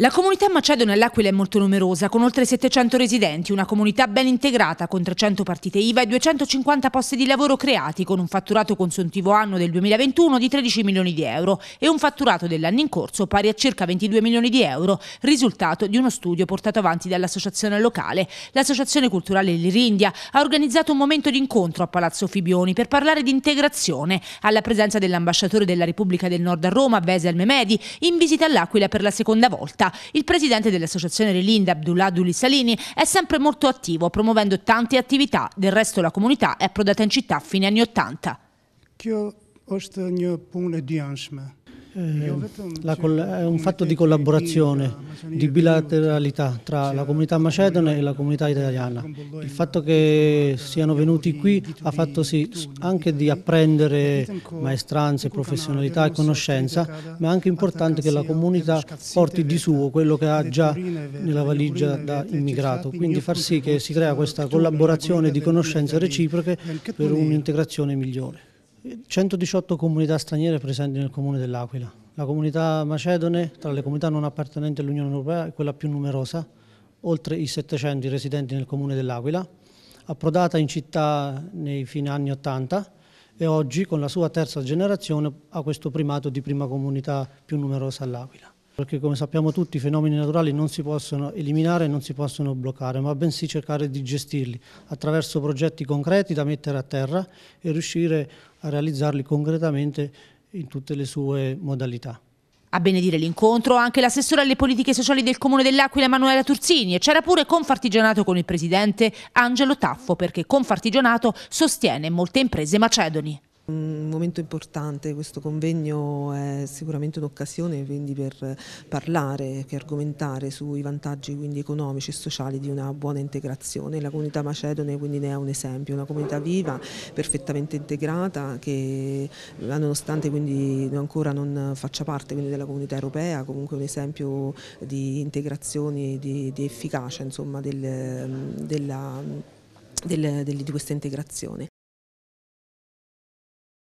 La comunità macedone all'Aquila è molto numerosa, con oltre 700 residenti, una comunità ben integrata con 300 partite IVA e 250 posti di lavoro creati, con un fatturato consuntivo anno del 2021 di 13 milioni di euro e un fatturato dell'anno in corso pari a circa 22 milioni di euro, risultato di uno studio portato avanti dall'associazione locale. L'associazione culturale Lirindia ha organizzato un momento di incontro a Palazzo Fibioni per parlare di integrazione, alla presenza dell'ambasciatore della Repubblica del Nord a Roma, Vesel Memedi, in visita all'Aquila per la seconda volta. Il presidente dell'associazione Relind, Abdullah Dulisalini, è sempre molto attivo, promuovendo tante attività. Del resto la comunità è approdata in città a fine anni Ottanta. Kjo është një punë e djanshme. Ehm, cioè, è un fatto di collaborazione, di bilateralità tra cioè, la comunità macedone e la comunità italiana. Il fatto che siano venuti qui ha fatto sì anche di apprendere maestranze, professionalità e conoscenza, ma è anche importante che la comunità porti di suo quello che ha già nella valigia da immigrato, quindi far sì che si crea questa collaborazione di conoscenze reciproche per un'integrazione migliore. 118 comunità straniere presenti nel comune dell'Aquila. La comunità macedone, tra le comunità non appartenenti all'Unione Europea, è quella più numerosa, oltre i 700 residenti nel comune dell'Aquila, approdata in città nei fine anni 80 e oggi con la sua terza generazione ha questo primato di prima comunità più numerosa all'Aquila. Perché come sappiamo tutti i fenomeni naturali non si possono eliminare, non si possono bloccare, ma bensì cercare di gestirli attraverso progetti concreti da mettere a terra e riuscire a realizzarli concretamente in tutte le sue modalità. A benedire l'incontro anche l'assessore alle politiche sociali del Comune dell'Aquila Emanuela Turzini e c'era pure Confartigianato con il presidente Angelo Taffo perché Confartigianato sostiene molte imprese macedoni. Un momento importante, questo convegno è sicuramente un'occasione per parlare, per argomentare sui vantaggi economici e sociali di una buona integrazione. La comunità macedone quindi ne è un esempio, una comunità viva, perfettamente integrata che nonostante ancora non faccia parte della comunità europea, comunque un esempio di integrazione di, di, efficacia insomma, del, della, del, di questa integrazione.